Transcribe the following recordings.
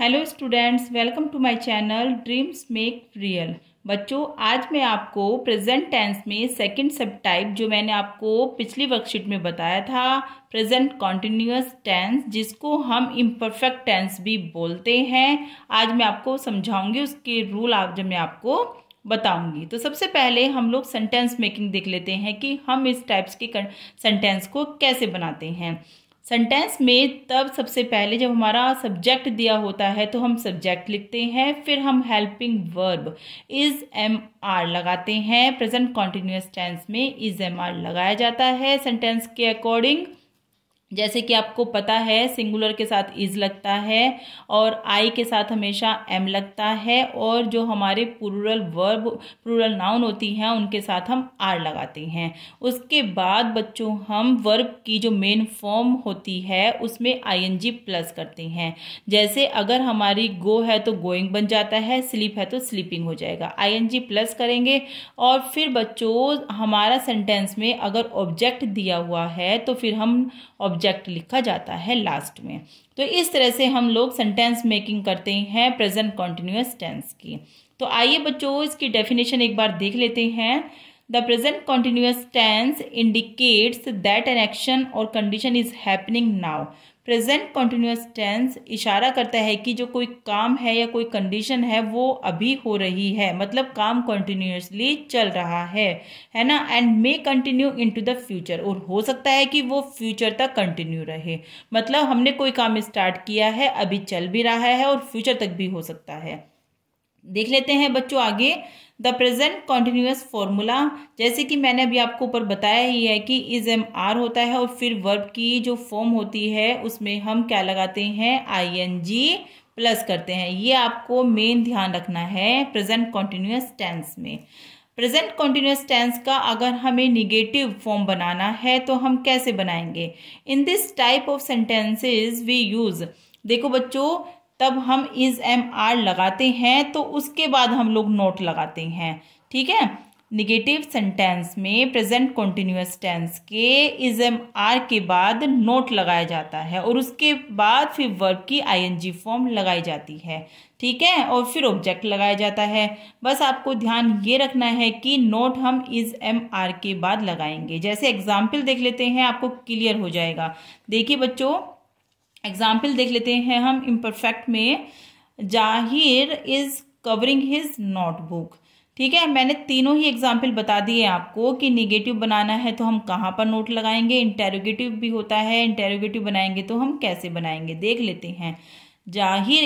hello students welcome to my channel dreams make real बच्चों आज मैं आपको प्रेजेंट टेंस में सेकंड सब टाइप जो मैंने आपको पिछली वर्कशीट में बताया था प्रेजेंट कॉन्टिन्यूस टेंस जिसको हम इम्परफेक्ट टेंस भी बोलते हैं आज मैं आपको समझाऊंगी उसके रूल आप जब मैं आपको बताऊंगी तो सबसे पहले हम लोग सेंटेंस मेकिंग देख लेते हैं कि हम इस टाइप्स के सेंटेंस को कैसे बनाते हैं सेंटेंस में तब सबसे पहले जब हमारा सब्जेक्ट दिया होता है तो हम सब्जेक्ट लिखते हैं फिर हम helping verb is am are लगाते हैं प्रेजेंट कॉन्टीन्यूस टेंस में इज़ एम आर लगाया जाता है सेंटेंस के अकॉर्डिंग जैसे कि आपको पता है सिंगुलर के साथ इज लगता है और आई के साथ हमेशा एम लगता है और जो हमारे पुरुरल वर्ब पुरुरल नाउन होती हैं उनके साथ हम आर लगाते हैं उसके बाद बच्चों हम वर्ब की जो मेन फॉर्म होती है उसमें आईएनजी प्लस करते हैं जैसे अगर हमारी गो है तो गोइंग बन जाता है स्लीप है तो स्लीपिंग हो जाएगा आईएनजी प्लस करेंगे और फिर बच्चों हमारा सेंटेंस में अगर ऑब्जेक्ट दिया हुआ है तो फिर हम ऑब्जेक्ट लिखा जाता है लास्ट में तो इस तरह से हम लोग सेंटेंस मेकिंग करते हैं प्रेजेंट कॉन्टिन्यूस टेंस की तो आइए बच्चों इसकी डेफिनेशन एक बार देख लेते हैं the present continuous tense indicates that an action और condition is happening now present continuous tense इशारा करता है कि जो कोई काम है या कोई कंडीशन है वो अभी हो रही है मतलब काम कंटिन्यूसली चल रहा है है ना and may continue into the future और हो सकता है कि वो फ्यूचर तक कंटिन्यू रहे मतलब हमने कोई काम स्टार्ट किया है अभी चल भी रहा है और फ्यूचर तक भी हो सकता है देख लेते हैं बच्चों आगे द प्रेजेंट कॉन्टिन्यूस फॉर्मूला जैसे कि मैंने अभी आपको ऊपर बताया ही है कि इज एम आर होता है और फिर वर्ब की जो फॉर्म होती है उसमें हम क्या लगाते हैं आई एन जी प्लस करते हैं ये आपको मेन ध्यान रखना है प्रेजेंट कॉन्टिन्यूस टेंस में प्रेजेंट कॉन्टिन्यूस टेंस का अगर हमें निगेटिव फॉर्म बनाना है तो हम कैसे बनाएंगे in this type of sentences we use देखो बच्चों तब हम इज़ एम आर लगाते हैं तो उसके बाद हम लोग नोट लगाते हैं ठीक है निगेटिव सेंटेंस में प्रेजेंट कॉन्टिन्यूस टेंस के इज एम आर के बाद नोट लगाया जाता है और उसके बाद फिर वर्ब की आईएनजी फॉर्म लगाई जाती है ठीक है और फिर ऑब्जेक्ट लगाया जाता है बस आपको ध्यान ये रखना है कि नोट हम इज एम आर के बाद लगाएंगे जैसे एग्जाम्पल देख लेते हैं आपको क्लियर हो जाएगा देखिए बच्चों एग्जाम्पल देख लेते हैं हम इम्परफेक्ट में जाहिर इज कवरिंग हिज नोटबुक ठीक है मैंने तीनों ही एग्जाम्पल बता दिए आपको कि निगेटिव बनाना है तो हम कहाँ पर नोट लगाएंगे इंटेरोगेटिव भी होता है इंटेरोगेटिव बनाएंगे तो हम कैसे बनाएंगे देख लेते हैं जाहिर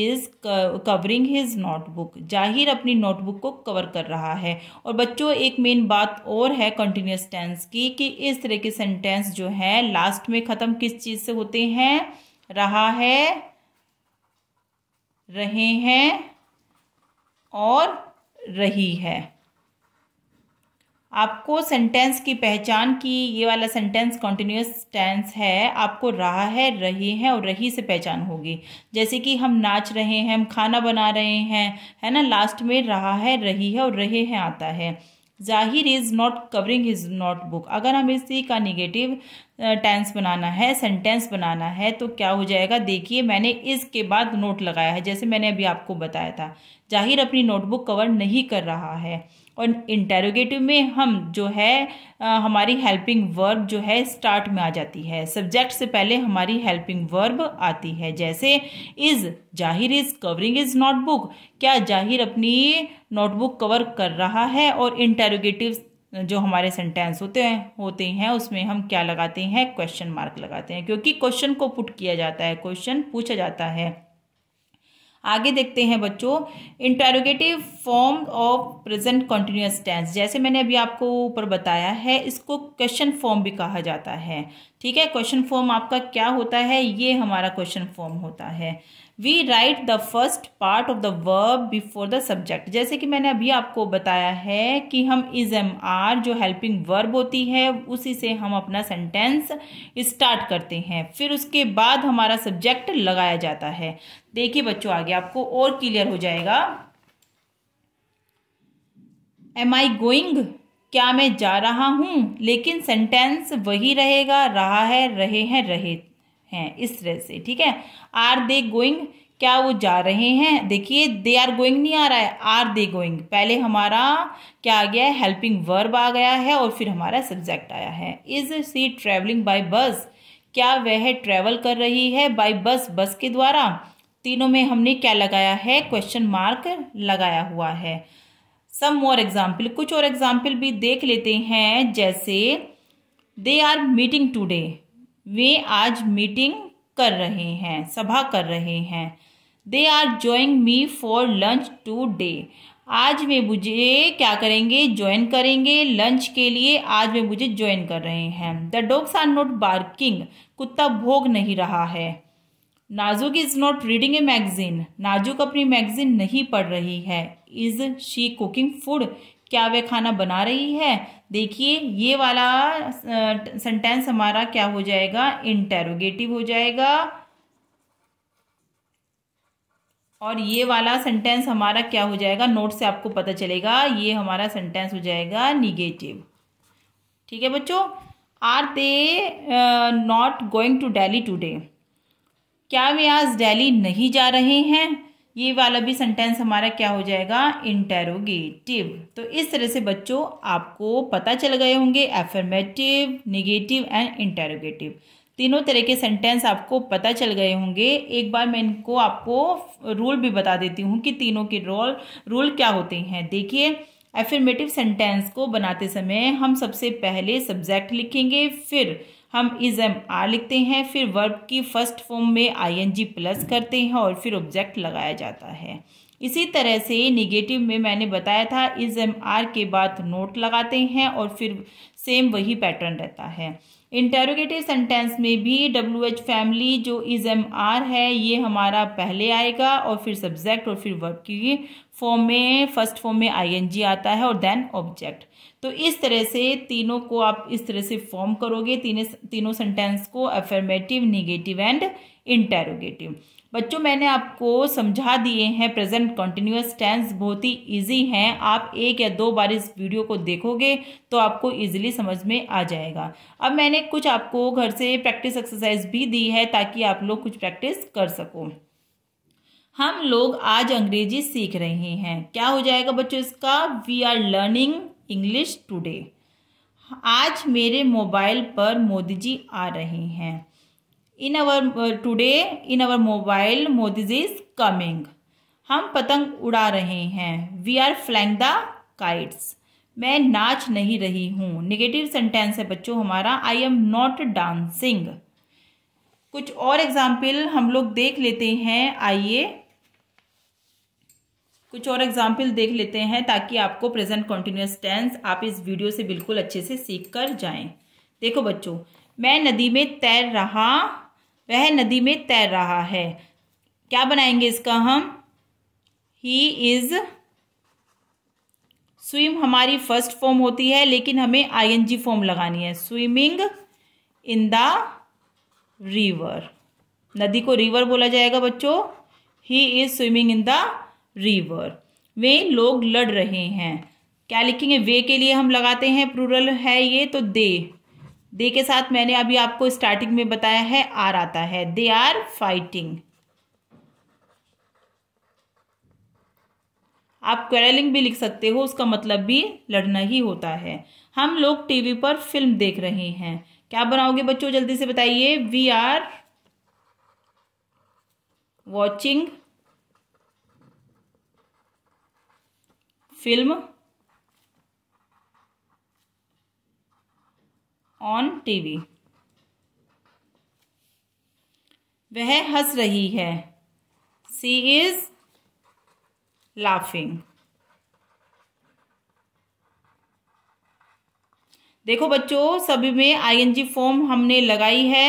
इज़ कवरिंग हिज नोटबुक जाहिर अपनी नोटबुक को कवर कर रहा है और बच्चों एक मेन बात और है कंटिन्यूस टेंस की कि इस तरह के सेंटेंस जो है लास्ट में ख़त्म किस चीज़ से होते हैं रहा है रहे हैं और रही है आपको सेंटेंस की पहचान की ये वाला सेंटेंस कॉन्टिन्यूस टेंस है आपको रहा है रहे हैं और रही से पहचान होगी जैसे कि हम नाच रहे हैं हम खाना बना रहे हैं है ना लास्ट में रहा है रही है और रहे हैं आता है Zahir is not covering his notebook अगर हमें इसी का निगेटिव टेंस बनाना है सेंटेंस बनाना है तो क्या हो जाएगा देखिए मैंने इसके बाद नोट लगाया है जैसे मैंने अभी आपको बताया था जाहिर अपनी नोटबुक कवर नहीं कर रहा है और इंटेरोगेटिव में हम जो है आ, हमारी हेल्पिंग वर्ब जो है स्टार्ट में आ जाती है सब्जेक्ट से पहले हमारी हेल्पिंग वर्ब आती है जैसे is Zahir is covering is notebook क्या जाहिर अपनी नोटबुक कवर कर रहा है और इंटेरोगेटिव जो हमारे सेंटेंस होते हैं होते हैं उसमें हम क्या लगाते हैं क्वेश्चन मार्क लगाते हैं क्योंकि क्वेश्चन को पुट किया जाता है क्वेश्चन पूछा जाता है आगे देखते हैं बच्चों interrogative form of present continuous tense जैसे मैंने अभी आपको ऊपर बताया है इसको क्वेश्चन फॉर्म भी कहा जाता है ठीक है क्वेश्चन फॉर्म आपका क्या होता है ये हमारा क्वेश्चन फॉर्म होता है we write the first part of the verb before the subject जैसे कि मैंने अभी आपको बताया है कि हम इज एम आर जो हेल्पिंग वर्ब होती है उसी से हम अपना सेंटेंस स्टार्ट करते हैं फिर उसके बाद हमारा सब्जेक्ट लगाया जाता है देखिए बच्चों आगे आपको और क्लियर हो जाएगा एम आई गोइंग क्या मैं जा रहा हूँ लेकिन सेंटेंस वही रहेगा रहा है रहे हैं रहे हैं इस तरह से ठीक है आर दे गोइंग क्या वो जा रहे हैं देखिए दे आर गोइंग नहीं आ रहा है आर दे गोइंग पहले हमारा क्या आ गया है हेल्पिंग वर्ब आ गया है और फिर हमारा सब्जेक्ट आया है इज सी ट्रेवलिंग बाय बस क्या वह ट्रेवल कर रही है बाय बस बस के द्वारा तीनों में हमने क्या लगाया है क्वेश्चन मार्क लगाया हुआ है सम मोर एग्जाम्पल कुछ और एग्जाम्पल भी देख लेते हैं जैसे दे आर मीटिंग टूडे वे आज मीटिंग कर रहे हैं सभा कर रहे हैं they are joining me for lunch today आज वे मुझे क्या करेंगे ज्वाइन करेंगे लंच के लिए आज वे मुझे ज्वाइन कर रहे हैं the dogs are not barking कुत्ता भोग नहीं रहा है Nazuk is not reading a magazine Nazuk अपनी मैगजीन नहीं पढ़ रही है इज़ शी कुकिंग फूड क्या वह खाना बना रही है देखिए ये वाला सेंटेंस हमारा क्या हो जाएगा इंटेरोगेटिव हो जाएगा और ये वाला सेंटेंस हमारा क्या हो जाएगा नोट से आपको पता चलेगा ये हमारा सेंटेंस हो जाएगा निगेटिव ठीक है बच्चों are they not going to Delhi today क्या वे आज दिल्ली नहीं जा रहे हैं ये वाला भी सेंटेंस हमारा क्या हो जाएगा इंटेरोगेटिव तो इस तरह से बच्चों आपको पता चल गए होंगे एफर्मेटिव निगेटिव एंड इंटेरोगेटिव तीनों तरह के सेंटेंस आपको पता चल गए होंगे एक बार मैं इनको आपको रूल भी बता देती हूँ कि तीनों के रोल रूल क्या होते हैं देखिए एफर्मेटिव सेंटेंस को बनाते समय हम सबसे पहले सब्जेक्ट लिखेंगे फिर हम इज एम आर लिखते हैं फिर वर्ब की फर्स्ट फॉर्म में आईएनजी प्लस करते हैं और फिर ऑब्जेक्ट लगाया जाता है इसी तरह से निगेटिव में मैंने बताया था एम आर के बाद नोट लगाते हैं और फिर सेम वही पैटर्न रहता है इंटेरोगेटिव सेंटेंस में भी डब्ल्यू एच फैमिली जो इज एम आर है ये हमारा पहले आएगा और फिर सब्जेक्ट और फिर वर्ब की फॉर्म में फर्स्ट फॉर्म में आई एन जी आता है और देन ऑब्जेक्ट तो इस तरह से तीनों को आप इस तरह से फॉर्म करोगे तीनों तीनों सेंटेंस को अफर्मेटिव निगेटिव एंड इंटेरोगेटिव बच्चों मैंने आपको समझा दिए हैं प्रेजेंट कॉन्टिन्यूस टेंस बहुत ही इजी हैं आप एक या दो बार इस वीडियो को देखोगे तो आपको इजीली समझ में आ जाएगा अब मैंने कुछ आपको घर से प्रैक्टिस एक्सरसाइज भी दी है ताकि आप लोग कुछ प्रैक्टिस कर सको हम लोग आज अंग्रेजी सीख रहे हैं क्या हो जाएगा बच्चों इसका we are learning English today आज मेरे मोबाइल पर मोदी जी आ रहे हैं in our today in our mobile Modi's is coming हम पतंग उड़ा रहे हैं we are flying the kites मैं नाच नहीं रही हूँ निगेटिव सेंटेंस है बच्चों हमारा आई एम नॉट डांसिंग कुछ और एग्जाम्पल हम लोग देख लेते हैं आइए कुछ और एग्जाम्पल देख लेते हैं ताकि आपको प्रेजेंट कॉन्टिन्यूस टेंस आप इस वीडियो से बिल्कुल अच्छे से सीख कर जाएं देखो बच्चों मैं नदी में तैर रहा वह नदी में तैर रहा है क्या बनाएंगे इसका हम ही इज़ स्विम हमारी फर्स्ट फॉर्म होती है लेकिन हमें आईएनजी फॉर्म लगानी है स्विमिंग इन द रिवर नदी को रिवर बोला जाएगा बच्चों he is swimming in the river वे लोग लड़ रहे हैं क्या लिखेंगे वे के लिए हम लगाते हैं प्रूरल है ये तो दे दे के साथ मैंने अभी आपको स्टार्टिंग में बताया है आर आता है दे आर फाइटिंग आप क्वेरलिंग भी लिख सकते हो उसका मतलब भी लड़ना ही होता है हम लोग टीवी पर फिल्म देख रहे हैं क्या बनाओगे बच्चों जल्दी से बताइए we are watching film on TV वह हंस रही है सी इज लाफिंग देखो बच्चों सभी में आईएनजी फॉर्म हमने लगाई है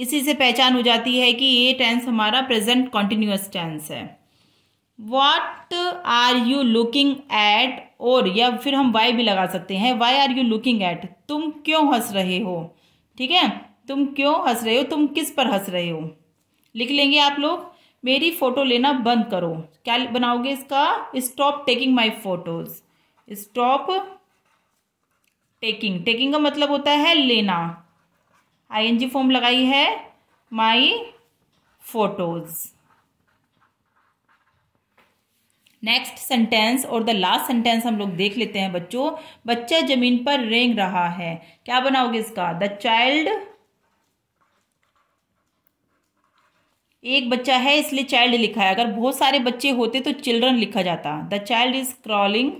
इसी से पहचान हो जाती है कि ये टेंस हमारा प्रेजेंट कॉन्टिन्यूस टेंस है what are you looking at और या फिर हम वाई भी लगा सकते हैं why are you looking at तुम क्यों हंस रहे हो ठीक है तुम क्यों हंस रहे हो तुम किस पर हंस रहे हो लिख लेंगे आप लोग मेरी फ़ोटो लेना बंद करो क्या बनाओगे इसका stop taking my photos stop taking taking का मतलब होता है लेना आई एन जी फॉर्म लगाई है माई फोटोज़ नेक्स्ट सेंटेंस और द लास्ट सेंटेंस हम लोग देख लेते हैं बच्चों बच्चा जमीन पर रेंग रहा है क्या बनाओगे इसका द चाइल्ड एक बच्चा है इसलिए चाइल्ड लिखा है अगर बहुत सारे बच्चे होते तो चिल्ड्रन लिखा जाता the child is crawling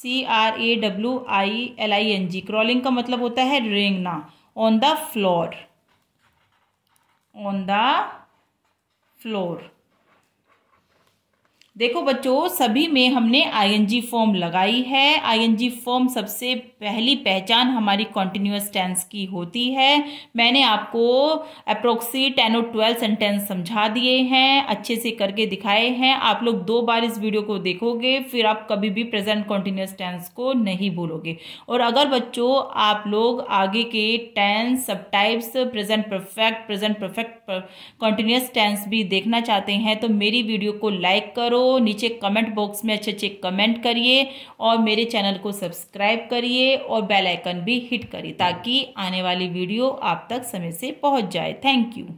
C R A W I L I N G crawling का मतलब होता है रेंगना on the floor on the floor देखो बच्चों सभी में हमने आईएनजी फॉर्म लगाई है आईएनजी फॉर्म सबसे पहली पहचान हमारी कॉन्टिन्यूस टेंस की होती है मैंने आपको अप्रोक्सी टेन और ट्वेल्व सेंटेंस समझा दिए हैं अच्छे से करके दिखाए हैं आप लोग दो बार इस वीडियो को देखोगे फिर आप कभी भी प्रेजेंट कॉन्टिन्यूस टेंस को नहीं भूलोगे और अगर बच्चों आप लोग आगे के टेंस सब types present perfect present perfect continuous tense भी देखना चाहते हैं तो मेरी वीडियो को लाइक करो नीचे कमेंट बॉक्स में अच्छे अच्छे कमेंट करिए और मेरे चैनल को सब्सक्राइब करिए और बेल आइकन भी हिट करिए ताकि आने वाली वीडियो आप तक समय से पहुंच जाए थैंक यू